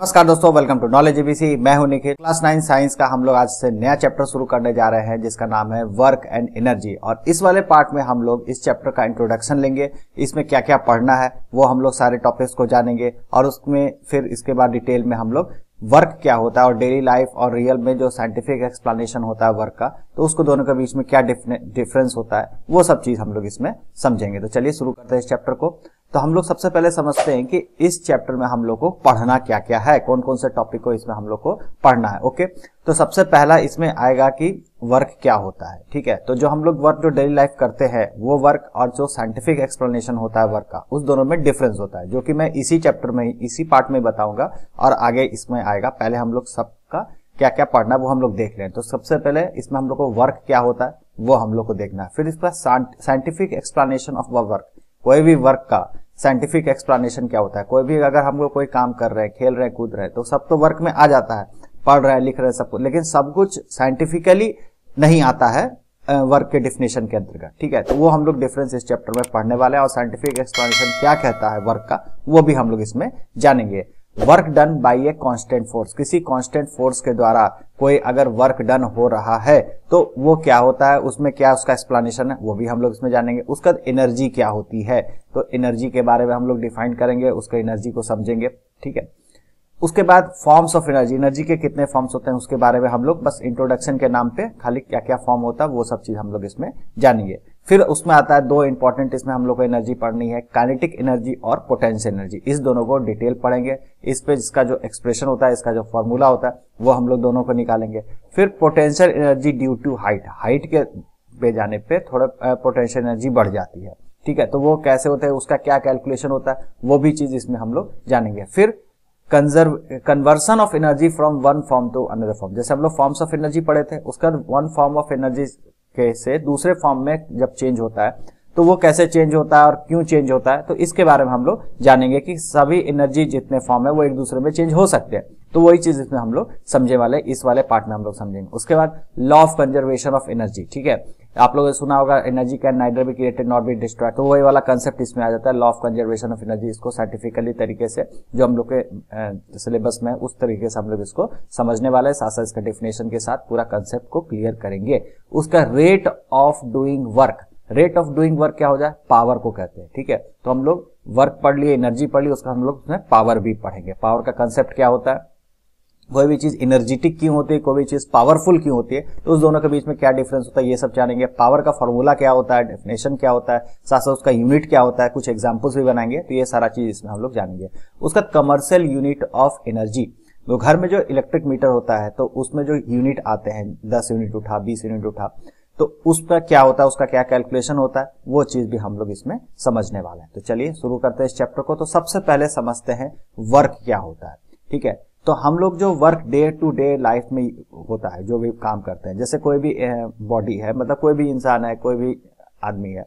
नमस्कार दोस्तों welcome to knowledge ABC मैं हूं निखिल क्लास नाइन साइंस का हम लोग आज से नया चैप्टर शुरू करने जा रहे हैं जिसका नाम है वर्क एंड एनर्जी और इस वाले पार्ट में हम लोग इस चैप्टर का इंट्रोडक्शन लेंगे इसमें क्या क्या पढ़ना है वो हम लोग सारे टॉपिक्स को जानेंगे और उसमें फिर इसके बाद डिटेल में हम लोग वर्क क्या होता है और डेली लाइफ और रियल में जो साइंटिफिक एक्सप्लेनेशन होता है वर्क का तो उसको दोनों के बीच में क्या डिफरेंस होता है वो सब चीज हम लोग इसमें समझेंगे तो चलिए शुरू करते हैं इस चैप्टर को तो हम लोग सबसे पहले समझते हैं कि इस चैप्टर में हम लोग को पढ़ना क्या क्या है कौन कौन से टॉपिक को इसमें हम लोग को पढ़ना है ओके तो सबसे पहला इसमें आएगा कि वर्क क्या होता है ठीक है तो जो हम लोग वर्क जो डेली लाइफ करते हैं वो वर्क और जो साइंटिफिक एक्सप्लेनेशन होता है वर्क का उस दोनों में डिफरेंस होता है जो कि मैं इसी चैप्टर में इसी पार्ट में बताऊंगा और आगे इसमें आएगा पहले हम लोग सबका क्या क्या पढ़ना है वो हम लोग देख लें तो सबसे पहले इसमें हम लोग को वर्क क्या होता है वो हम लोग को देखना है फिर इसका साइंटिफिक एक्सप्लेनेशन ऑफ वर्क कोई भी वर्क का साइंटिफिक एक्सप्लेनेशन क्या होता है कोई भी अगर हम लोग कोई काम कर रहे हैं खेल रहे हैं कूद रहे हैं तो सब तो वर्क में आ जाता है पढ़ रहे हैं लिख रहे हैं सब कुछ लेकिन सब कुछ साइंटिफिकली नहीं आता है वर्क के डिफिनेशन के अंतर्गत ठीक है तो वो हम लोग डिफरेंस इस चैप्टर में पढ़ने वाले हैं और साइंटिफिक एक्सप्लेनेशन क्या कहता है वर्क का वो भी हम लोग इसमें जानेंगे work done by a constant force किसी कांस्टेंट फोर्स के द्वारा कोई अगर वर्क डन हो रहा है तो वो क्या होता है उसमें क्या उसका एक्सप्लेनेशन है वो भी हम लोग इसमें जानेंगे उसका एनर्जी क्या होती है तो एनर्जी के बारे में हम लोग डिफाइन करेंगे उसके एनर्जी को समझेंगे ठीक है उसके बाद फॉर्म्स ऑफ एनर्जी एनर्जी के कितने फॉर्म्स होते हैं उसके बारे में हम लोग बस इंट्रोडक्शन के नाम पे खाली क्या क्या फॉर्म होता है वो सब चीज हम लोग इसमें जानेंगे फिर उसमें आता है दो इंपॉर्टेंट इसमें हम लोग को एनर्जी पढ़नी है काइनेटिक एनर्जी और पोटेंशियल एनर्जी इस दोनों को डिटेल पढ़ेंगे इस पे जिसका जो एक्सप्रेशन होता है इसका जो फॉर्मूला होता है वो हम लोग दोनों को निकालेंगे फिर potential energy due to height height के पे जाने पे थोड़ा पोटेंशियल एनर्जी बढ़ जाती है ठीक है तो वो कैसे होता है उसका क्या कैलकुलेशन होता है वो भी चीज इसमें हम लोग जानेंगे फिर conserve conversion of energy from one form to another form जैसे हम लोग फॉर्म्स ऑफ एनर्जी पढ़े थे उसका वन फॉर्म ऑफ एनर्जी के से दूसरे फॉर्म में जब चेंज होता है तो वो कैसे चेंज होता है और क्यों चेंज होता है तो इसके बारे में हम लोग जानेंगे कि सभी एनर्जी जितने फॉर्म है वो एक दूसरे में चेंज हो सकते हैं तो वही चीज इसमें हम लोग समझे वाले इस वाले पार्ट में हम लोग समझेंगे उसके बाद law of conservation of energy ठीक है आप लोगों ने सुना होगा energy can neither be created not be destroy तो वही वाला कंसेप्ट इसमें आ जाता है law of conservation of energy इसको साइंटिफिकली तरीके से जो हम लोग के सिलेबस में उस तरीके से हम लोग इसको समझने वाले हैं साथ साथ इसका डेफिनेशन के साथ पूरा कंसेप्ट को क्लियर करेंगे उसका rate of doing work rate of doing work क्या हो जाए पावर को कहते हैं ठीक है तो हम लोग वर्क पढ़ लिए एनर्जी पढ़ ली उसका हम लोग उसमें पावर भी पढ़ेंगे पावर का कंसेप्ट क्या होता है कोई भी चीज इनर्जेटिक क्यों होती है कोई भी चीज पावरफुल क्यों होती है तो उस दोनों के बीच में क्या डिफरेंस होता है ये सब जानेंगे पावर का फॉर्मूला क्या होता है डेफिनेशन क्या होता है साथ साथ उसका यूनिट क्या होता है कुछ एग्जाम्पल्स भी बनाएंगे तो ये सारा चीज इसमें हम लोग जानेंगे उसका कमर्शियल यूनिट ऑफ एनर्जी तो घर में जो इलेक्ट्रिक मीटर होता है तो उसमें जो यूनिट आते हैं दस यूनिट उठा बीस यूनिट उठा तो उसका क्या होता है उसका क्या कैलकुलेशन होता है वो चीज भी हम लोग इसमें समझने वाले हैं तो चलिए शुरू करते हैं इस चैप्टर को तो सबसे पहले समझते हैं वर्क क्या होता है ठीक है तो हम लोग जो work day to day life में होता है जो भी काम करते हैं जैसे कोई भी बॉडी है मतलब कोई भी इंसान है कोई भी आदमी है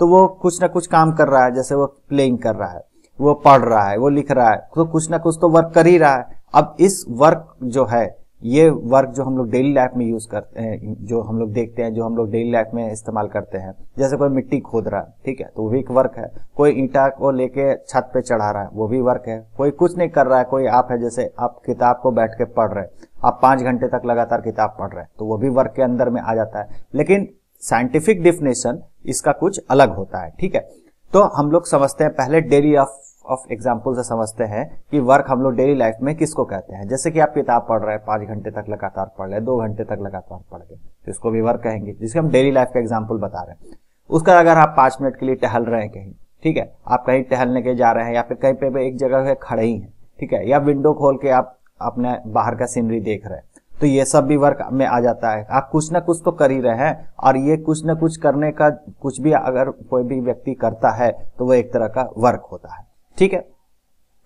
तो वो कुछ ना कुछ काम कर रहा है जैसे वो प्लेइंग कर रहा है वो पढ़ रहा है वो लिख रहा है तो कुछ ना कुछ तो वर्क कर ही रहा है अब इस वर्क जो है ये वर्क जो हम लोग डेली लाइफ में यूज करते हैं जो हम लोग देखते हैं जो हम लोग डेली लाइफ में इस्तेमाल करते हैं जैसे कोई मिट्टी खोद रहा है ठीक है तो वो भी एक वर्क है कोई ईटा को लेके छत पे चढ़ा रहा है वो भी वर्क है कोई कुछ नहीं कर रहा है कोई आप है जैसे आप किताब को बैठ के पढ़ रहे हैं आप पांच घंटे तक लगातार किताब पढ़ रहे हैं तो वो भी वर्क के अंदर में आ जाता है लेकिन साइंटिफिक डिफिनेशन इसका कुछ अलग होता है ठीक है तो हम लोग समझते हैं पहले डेली ऑफ ऑफ एग्जाम्पल से समझते हैं कि वर्क हम लोग डेली लाइफ में किसको कहते हैं जैसे कि आप किताब पढ़ रहे हैं पांच घंटे तक लगातार पढ़ रहे हैं दो घंटे तक लगातार पढ़ गए तो इसको भी वर्क कहेंगे जिसके हम डेली लाइफ का एग्जाम्पल बता रहे हैं उसका अगर आप पांच मिनट के लिए टहल रहे हैं कहीं ठीक है आप कहीं टहलने के जा रहे हैं या फिर कहीं पे एक जगह पे खड़े ही हैं ठीक है या विंडो खोल के आप अपने बाहर का सीनरी देख रहे हैं तो ये सब भी वर्क में आ जाता है आप कुछ ना कुछ तो कर ही रहे हैं और ये कुछ ना कुछ करने का कुछ भी अगर कोई भी व्यक्ति करता है तो वो एक तरह का वर्क होता है ठीक है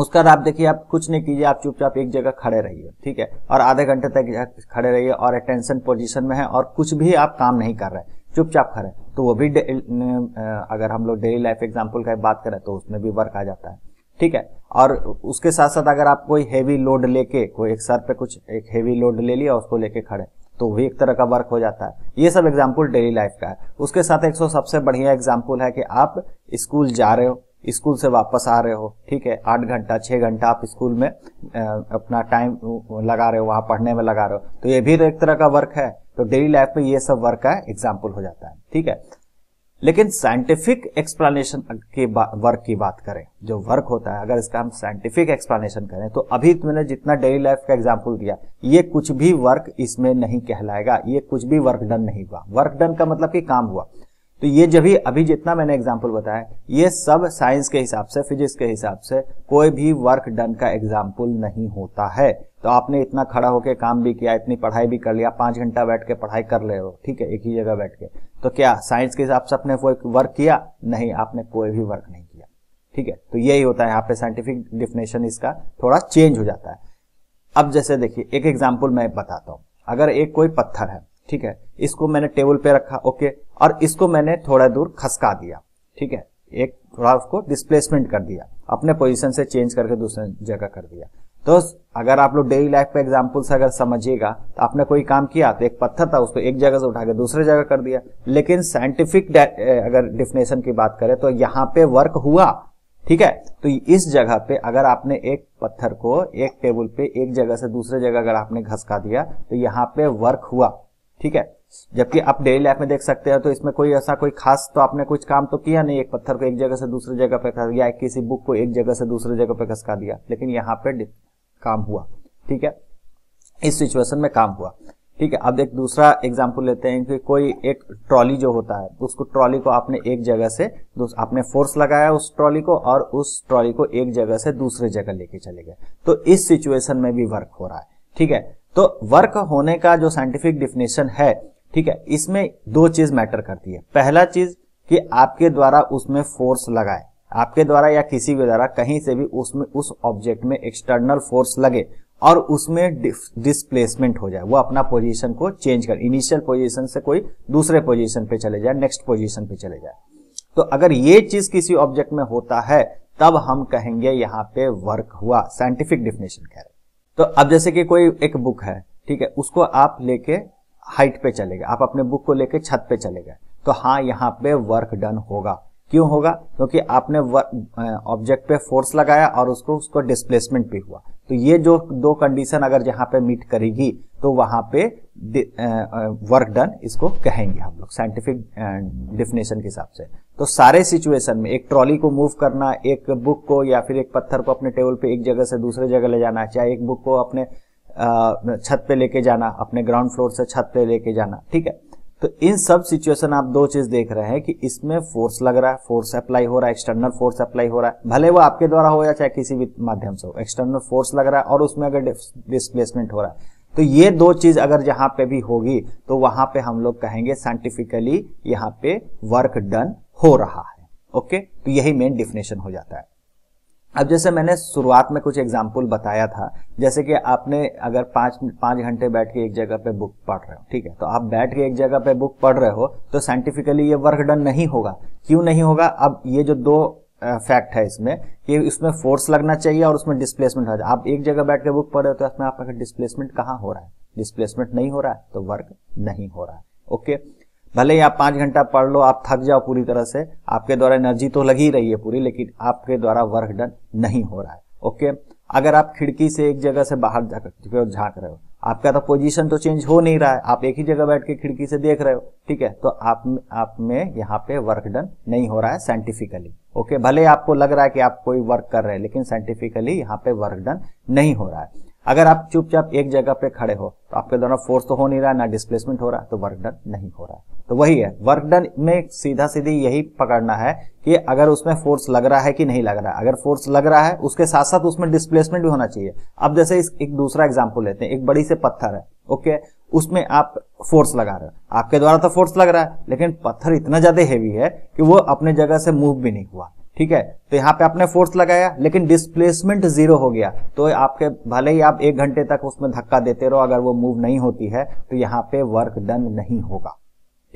उसके बाद आप देखिए आप कुछ नहीं कीजिए आप चुपचाप एक जगह खड़े रहिए ठीक है और आधे घंटे तक खड़े रहिए और अटेंशन पोजीशन में है और कुछ भी आप काम नहीं कर रहे चुपचाप खड़े तो वो भी अगर हम लोग डेली लाइफ एग्जाम्पल का बात करें तो उसमें भी वर्क आ जाता है ठीक है और उसके साथ साथ अगर आप कोई हैवी लोड लेके कोई एक सर पे कुछ एक हैवी लोड ले लिया उसको लेके खड़े तो भी एक तरह का वर्क हो जाता है ये सब एग्जाम्पल डेली लाइफ का है उसके साथ एक सबसे बढ़िया एग्जाम्पल है कि आप स्कूल जा रहे हो स्कूल से वापस आ रहे हो ठीक है आठ घंटा छह घंटा आप स्कूल में अपना टाइम लगा रहे हो वहां पढ़ने में लगा रहे हो तो ये भी तो एक तरह का वर्क है तो डेली लाइफ में ये सब वर्क का एग्जाम्पल हो जाता है ठीक है लेकिन साइंटिफिक एक्सप्लेनेशन के वर्क की बात करें जो वर्क होता है अगर इसका हम साइंटिफिक एक्सप्लेनेशन करें तो अभी मैंने जितना डेली लाइफ का एग्जाम्पल दिया ये कुछ भी वर्क इसमें नहीं कहलाएगा ये कुछ भी वर्क डन नहीं हुआ वर्क डन का मतलब कि काम हुआ तो ये जब भी अभी जितना मैंने एग्जाम्पल बताया ये सब साइंस के हिसाब से फिजिक्स के हिसाब से कोई भी वर्क डन का एग्जाम्पल नहीं होता है तो आपने इतना खड़ा होकर काम भी किया इतनी पढ़ाई भी कर लिया पांच घंटा बैठ के पढ़ाई कर ले हो ठीक है एक ही जगह बैठ के तो क्या साइंस के हिसाब से आपने वर्क किया नहीं आपने कोई भी वर्क नहीं किया ठीक है तो यही होता है यहाँ पे साइंटिफिक डिफिनेशन इसका थोड़ा चेंज हो जाता है अब जैसे देखिए एक एग्जाम्पल मैं बताता हूं अगर एक कोई पत्थर है ठीक है इसको मैंने टेबल पे रखा ओके और इसको मैंने थोड़ा दूर खसका दिया ठीक है एक थोड़ा उसको डिस्प्लेसमेंट कर दिया अपने पोजीशन से चेंज करके दूसरे जगह कर दिया तो अगर आप लोग डेली लाइफ पे एग्जाम्पल से अगर समझिएगा तो आपने कोई काम किया तो एक पत्थर था उसको एक जगह से उठा के दूसरे जगह कर दिया लेकिन साइंटिफिक अगर डिफिनेशन की बात करें तो यहाँ पे वर्क हुआ ठीक है तो इस जगह पे अगर आपने एक पत्थर को एक टेबल पे एक जगह से दूसरे जगह अगर आपने घसका दिया तो यहाँ पे वर्क हुआ ठीक है जबकि आप डेली लाइफ में देख सकते हैं तो इसमें कोई ऐसा कोई खास तो आपने कुछ काम तो किया नहीं एक पत्थर को एक जगह से दूसरी जगह पे खस या किसी बुक को एक जगह से दूसरे जगह पे खसका दिया लेकिन यहाँ पे काम हुआ ठीक है इस सिचुएशन में काम हुआ ठीक है अब एक दूसरा एग्जाम्पल लेते हैं कि कोई एक ट्रॉली जो होता है उसको ट्रॉली को आपने एक जगह से आपने फोर्स लगाया उस ट्रॉली को और उस ट्रॉली को एक जगह से दूसरे जगह लेके चले गए तो इस सिचुएशन में भी वर्क हो रहा है ठीक है तो वर्क होने का जो साइंटिफिक डिफिनेशन है ठीक है इसमें दो चीज मैटर करती है पहला चीज कि आपके द्वारा उसमें फोर्स लगाए आपके द्वारा या किसी के द्वारा कहीं से भी उसमें उस ऑब्जेक्ट में एक्सटर्नल फोर्स लगे और उसमें डिस्प्लेसमेंट हो जाए वो अपना पोजीशन को चेंज कर इनिशियल पोजीशन से कोई दूसरे पोजीशन पे चले जाए नेक्स्ट पोजीशन पे चले जाए तो अगर ये चीज किसी ऑब्जेक्ट में होता है तब हम कहेंगे यहाँ पे वर्क हुआ साइंटिफिक डिफिनेशन कह रहे तो अब जैसे कि कोई एक बुक है ठीक है उसको आप लेके हाइट पे चले गए आप अपने बुक को लेके छत पे चले गए तो हाँ यहाँ पे वर्क डन होगा क्यों होगा क्योंकि आपने ऑब्जेक्ट पे फोर्स लगाया और उसको उसको डिस्प्लेसमेंट भी हुआ तो ये जो दो कंडीशन अगर यहाँ पे मीट करेगी तो वहां पे वर्क डन इसको कहेंगे हम लोग साइंटिफिक डिफिनेशन के हिसाब से तो सारे सिचुएशन में एक ट्रॉली को मूव करना एक बुक को या फिर एक पत्थर को अपने टेबल पे एक जगह से दूसरे जगह ले जाना चाहे एक बुक को अपने छत पे लेके जाना अपने ग्राउंड फ्लोर से छत पे लेके जाना ठीक है तो इन सब सिचुएशन आप दो चीज देख रहे हैं कि इसमें फोर्स लग रहा है फोर्स अप्लाई हो रहा है एक्सटर्नल फोर्स अप्लाई हो रहा है भले वो आपके द्वारा हो या चाहे किसी भी माध्यम से हो एक्सटर्नल फोर्स लग रहा है और उसमें अगर डिस्प्लेसमेंट हो रहा है तो ये दो चीज अगर जहां पे भी होगी तो वहां पे हम लोग कहेंगे साइंटिफिकली यहाँ पे वर्क डन हो रहा है ओके तो यही मेन डिफिनेशन हो जाता है अब जैसे मैंने शुरुआत में कुछ एग्जाम्पल बताया था जैसे कि आपने अगर पांच पांच घंटे बैठ के एक जगह पे बुक पढ़ रहे हो ठीक है तो आप बैठ के एक जगह पे बुक पढ़ रहे हो तो साइंटिफिकली ये वर्क डन नहीं होगा क्यों नहीं होगा अब ये जो दो फैक्ट है इसमें कि इसमें फोर्स लगना चाहिए और उसमें डिस्प्लेसमेंट हो जाए आप एक जगह बैठ के बुक पढ़ रहे हो तो इसमें आपका डिस्प्लेसमेंट कहाँ हो रहा है डिस्प्लेसमेंट नहीं हो रहा है तो वर्क नहीं हो रहा है ओके okay? भले ही आप पांच घंटा पढ़ लो आप थक जाओ पूरी तरह से आपके द्वारा एनर्जी तो लगी रही है पूरी लेकिन आपके द्वारा वर्क डन नहीं हो रहा है ओके अगर आप खिड़की से एक जगह से बाहर जाकर झांक रहे हो आपका तो पोजीशन तो चेंज हो नहीं रहा है आप एक ही जगह बैठ के खिड़की से देख रहे हो ठीक है तो आप में, आप में यहाँ पे वर्क डन नहीं हो रहा है साइंटिफिकली ओके भले आपको लग रहा है कि आप कोई वर्क कर रहे हैं लेकिन साइंटिफिकली यहाँ पे वर्क डन नहीं हो रहा है अगर आप चुपचाप एक जगह पे खड़े हो तो आपके द्वारा फोर्स तो हो नहीं रहा ना डिस्प्लेसमेंट हो रहा तो वर्क डन नहीं हो रहा तो वही है वर्क डन में सीधा सीधी यही पकड़ना है कि अगर उसमें फोर्स लग रहा है कि नहीं लग रहा है अगर फोर्स लग रहा है उसके साथ साथ उसमें डिस्प्लेसमेंट भी होना चाहिए अब जैसे इस एक दूसरा एग्जाम्पल लेते हैं एक बड़ी से पत्थर है ओके उसमें आप फोर्स लगा रहे हो आपके द्वारा तो फोर्स लग रहा है लेकिन पत्थर इतना ज्यादा हेवी है कि वो अपने जगह से मूव भी नहीं हुआ ठीक है तो यहाँ पे आपने फोर्स लगाया लेकिन डिस्प्लेसमेंट जीरो हो गया तो आपके भले ही आप एक घंटे तक उसमें धक्का देते रहो अगर वो मूव नहीं होती है तो यहाँ पे वर्क डन नहीं होगा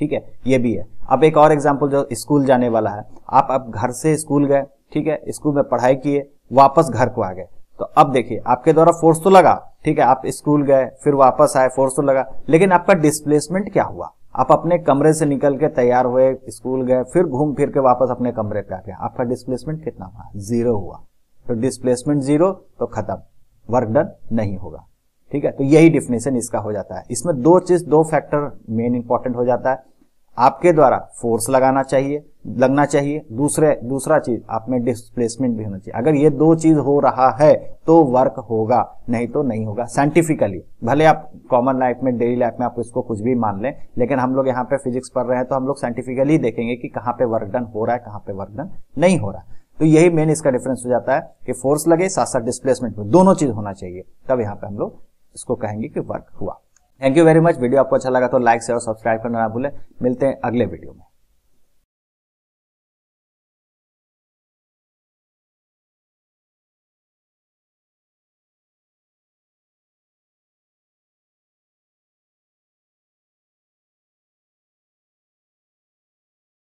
ठीक है ये भी है अब एक और एग्जाम्पल जो स्कूल जाने वाला है आप अब घर से स्कूल गए ठीक है स्कूल में पढ़ाई किए वापस घर को आ गए तो अब देखिए आपके द्वारा फोर्स तो लगा ठीक है आप स्कूल गए फिर वापस आए फोर्स तो लगा लेकिन आपका डिस्प्लेसमेंट क्या हुआ आप अपने कमरे से निकल के तैयार हुए स्कूल गए फिर घूम फिर के वापस अपने कमरे पे आ गए आपका डिस्प्लेसमेंट कितना हुआ जीरो हुआ तो डिस्प्लेसमेंट जीरो तो खत्म वर्क डन नहीं होगा ठीक है तो यही डिफिनेशन इसका हो जाता है इसमें दो चीज दो फैक्टर मेन इंपॉर्टेंट हो जाता है आपके द्वारा फोर्स लगाना चाहिए लगना चाहिए दूसरे दूसरा चीज आप में डिस्प्लेसमेंट भी होना चाहिए अगर ये दो चीज हो रहा है तो वर्क होगा नहीं तो नहीं होगा साइंटिफिकली भले आप कॉमन लाइफ में डेली लाइफ में आप इसको कुछ भी मान लें लेकिन हम लोग यहाँ पे फिजिक्स पढ़ रहे हैं तो हम लोग साइंटिफिकली देखेंगे कि कहाँ पे वर्क डन हो रहा है कहाँ पे वर्क डन नहीं हो रहा है तो यही मेन इसका डिफरेंस हो जाता है कि फोर्स लगे साथ साथ डिस्प्लेसमेंट में दोनों चीज होना चाहिए तब यहाँ पे हम लोग इसको कहेंगे कि वर्क हुआ thank you very much video आपको अच्छा लगा तो लाइक शेयर और सब्सक्राइब करना ना भूलें मिलते हैं अगले वीडियो में